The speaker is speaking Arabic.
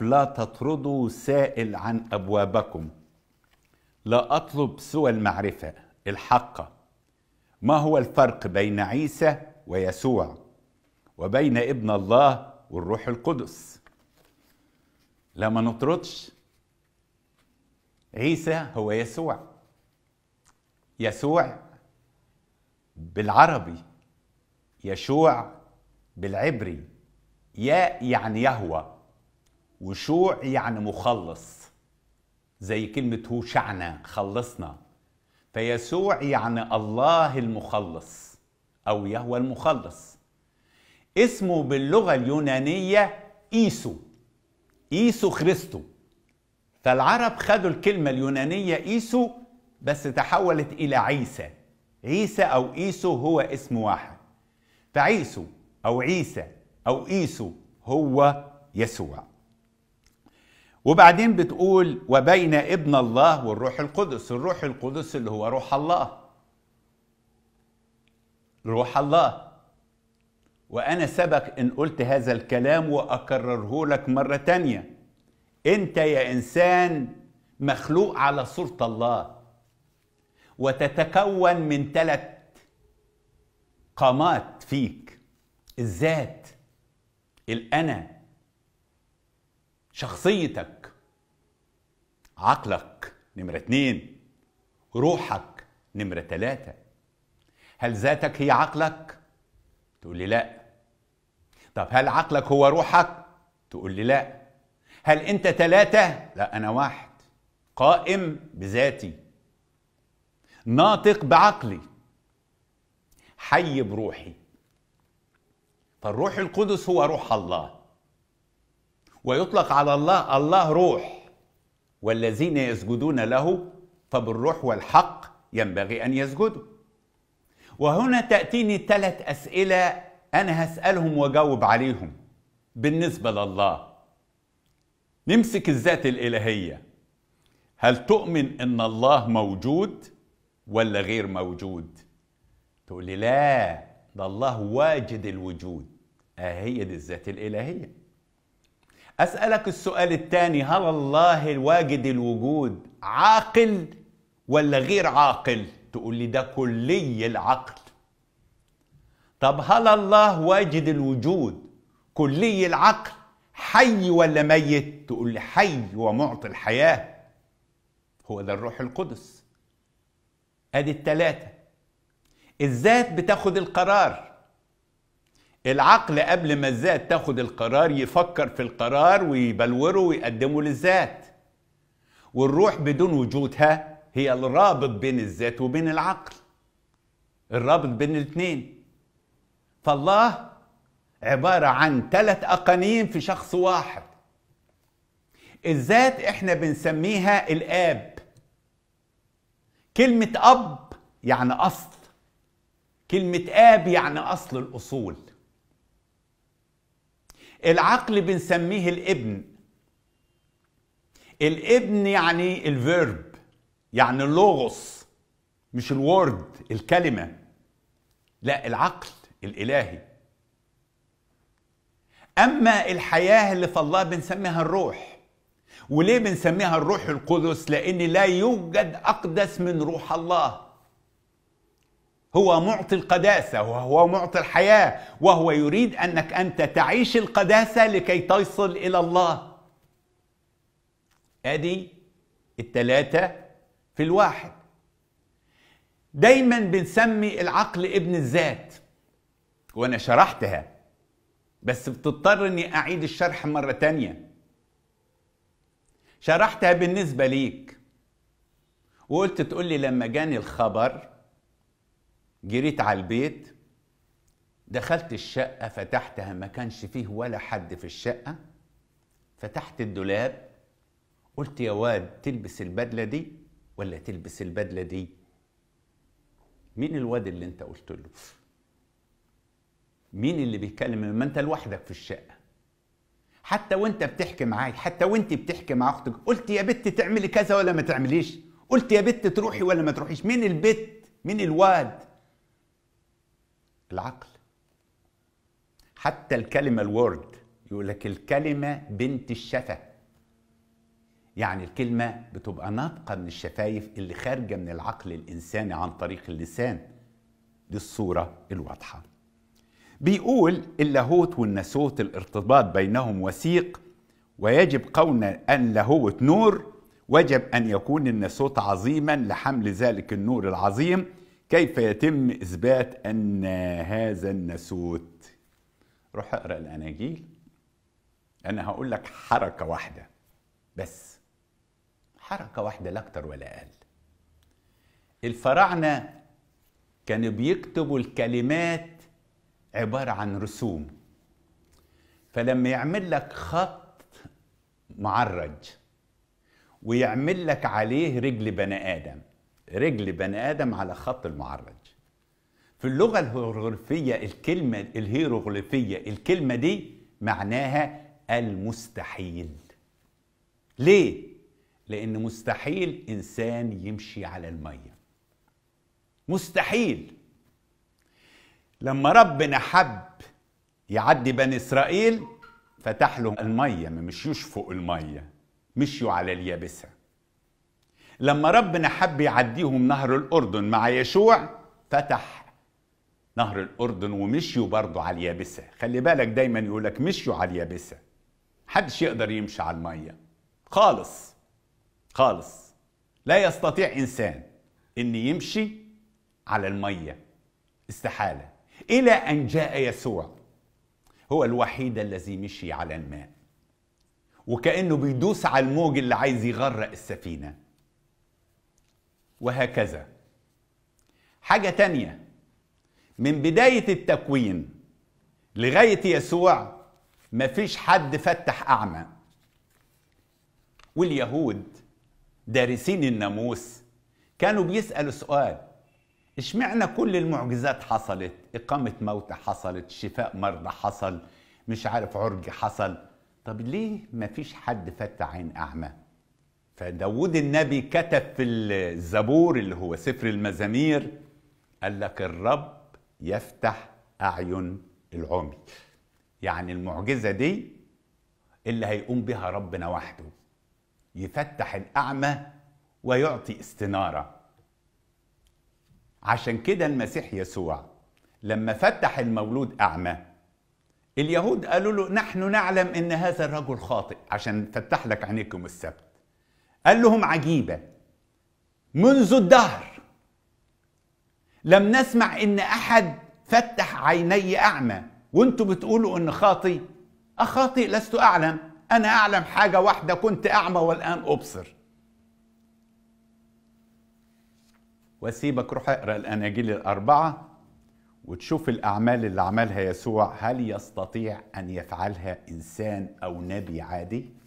لا تطردوا سائل عن أبوابكم لا أطلب سوى المعرفة الحقة ما هو الفرق بين عيسى ويسوع وبين ابن الله والروح القدس لا ما نطردش عيسى هو يسوع يسوع بالعربي يشوع بالعبري يا يعني يهوى وشوع يعني مخلص زي كلمة هوشعنا خلصنا فيسوع يعني الله المخلص أو يهوى المخلص اسمه باللغة اليونانية إيسو إيسو خريستو فالعرب خدوا الكلمة اليونانية إيسو بس تحولت إلى عيسى عيسى أو إيسو هو اسم واحد فعيسو أو عيسى أو إيسو هو يسوع وبعدين بتقول وبين ابن الله والروح القدس الروح القدس اللي هو روح الله روح الله وأنا سبق إن قلت هذا الكلام وأكرره لك مرة تانية أنت يا إنسان مخلوق على صورة الله وتتكون من ثلاث قامات فيك الذات الأنا شخصيتك عقلك نمرة اتنين روحك نمرة تلاتة هل ذاتك هي عقلك؟ تقول لي لا طب هل عقلك هو روحك؟ تقول لي لا هل انت تلاتة؟ لا انا واحد قائم بذاتي ناطق بعقلي حي بروحي فالروح القدس هو روح الله ويطلق على الله الله روح والذين يسجدون له فبالروح والحق ينبغي أن يسجدوا وهنا تأتيني ثلاث أسئلة أنا هسألهم وأجاوب عليهم بالنسبة لله نمسك الذات الإلهية هل تؤمن أن الله موجود ولا غير موجود تقول لي لا ده الله واجد الوجود أهي آه، دي الذات الإلهية أسألك السؤال الثاني هل الله الواجد الوجود عاقل ولا غير عاقل تقول لي ده كلي العقل طب هل الله واجد الوجود كلي العقل حي ولا ميت تقول لي حي ومعطي الحياة هو ده الروح القدس ادي التلاتة الذات بتاخد القرار العقل قبل ما الذات تاخد القرار يفكر في القرار ويبلوره ويقدمه للذات والروح بدون وجودها هي الرابط بين الذات وبين العقل الرابط بين الاثنين فالله عبارة عن ثلاث أقانيم في شخص واحد الذات احنا بنسميها الآب كلمة أب يعني أصل كلمة آب يعني أصل الأصول العقل بنسميه الابن الابن يعني الفيرب يعني اللوغوس مش الورد الكلمة لا العقل الإلهي أما الحياة اللي في الله بنسميها الروح وليه بنسميها الروح القدس لأن لا يوجد أقدس من روح الله هو معطي القداسة وهو معطي الحياة وهو يريد أنك أنت تعيش القداسة لكي تصل إلى الله أدي التلاتة في الواحد دايما بنسمي العقل ابن الذات وأنا شرحتها بس بتضطر أني أعيد الشرح مرة تانية شرحتها بالنسبة ليك وقلت تقول لي لما جاني الخبر جريت على البيت دخلت الشقة فتحتها ما كانش فيه ولا حد في الشقة فتحت الدولاب قلت يا واد تلبس البدلة دي ولا تلبس البدلة دي مين الواد اللي انت قلت له مين اللي بيتكلم ما انت لوحدك في الشقة حتى وانت بتحكي معاي حتى وانت بتحكي مع اختك قلت يا بت تعملي كذا ولا ما تعمليش قلت يا بت تروحي ولا ما تروحيش مين البت مين الواد العقل حتى الكلمة الورد يقول لك الكلمة بنت الشفة يعني الكلمة بتبقى ناطقة من الشفايف اللي خارجة من العقل الإنساني عن طريق اللسان دي الصورة الواضحة بيقول اللاهوت والناسوت الارتباط بينهم وثيق ويجب قولنا أن لاهوت نور وجب أن يكون الناسوت عظيما لحمل ذلك النور العظيم كيف يتم إثبات أن هذا النسوت روح اقرأ الأناجيل أنا هقول لك حركة واحدة بس حركة واحدة لا أكتر ولا أقل الفراعنة كانوا بيكتبوا الكلمات عبارة عن رسوم فلما يعمل لك خط معرج ويعمل لك عليه رجل بني آدم رجل بني آدم على خط المعرج في اللغة الهيروغليفية الكلمة الهيروغليفية الكلمة دي معناها المستحيل ليه؟ لأن مستحيل إنسان يمشي على المية مستحيل لما ربنا حب يعدي بني إسرائيل فتح لهم المية ما مشيوش فوق المية مشيوا على اليابسة لما ربنا حب يعديهم نهر الأردن مع يشوع فتح نهر الأردن ومشيوا برضه على اليابسة خلي بالك دايما يقولك مشيوا على اليابسة حدش يقدر يمشي على المية خالص خالص لا يستطيع إنسان أن يمشي على المية استحالة إلى أن جاء يسوع هو الوحيد الذي مشي على الماء وكأنه بيدوس على الموج اللي عايز يغرق السفينة وهكذا حاجة تانية من بداية التكوين لغاية يسوع مفيش حد فتح أعمى واليهود دارسين الناموس كانوا بيسألوا سؤال اشمعنى كل المعجزات حصلت إقامة موتى حصلت شفاء مرضى حصل مش عارف عرج حصل طب ليه مفيش حد فتح عين أعمى فداود النبي كتب في الزبور اللي هو سفر المزامير قال لك الرب يفتح أعين العمي يعني المعجزة دي اللي هيقوم بها ربنا وحده يفتح الأعمى ويعطي استنارة عشان كده المسيح يسوع لما فتح المولود أعمى اليهود قالوا له نحن نعلم ان هذا الرجل خاطئ عشان فتح لك عينيكم السبت قال لهم عجيبة منذ الدهر لم نسمع إن أحد فتح عيني أعمى وانتوا بتقولوا إن خاطي أخاطئ لست أعلم أنا أعلم حاجة واحدة كنت أعمى والآن أبصر وسيبك روح اقرا الاناجيل الاربعه وتشوف الاعمال اللي عملها يسوع هل يستطيع ان يفعلها انسان او نبي عادي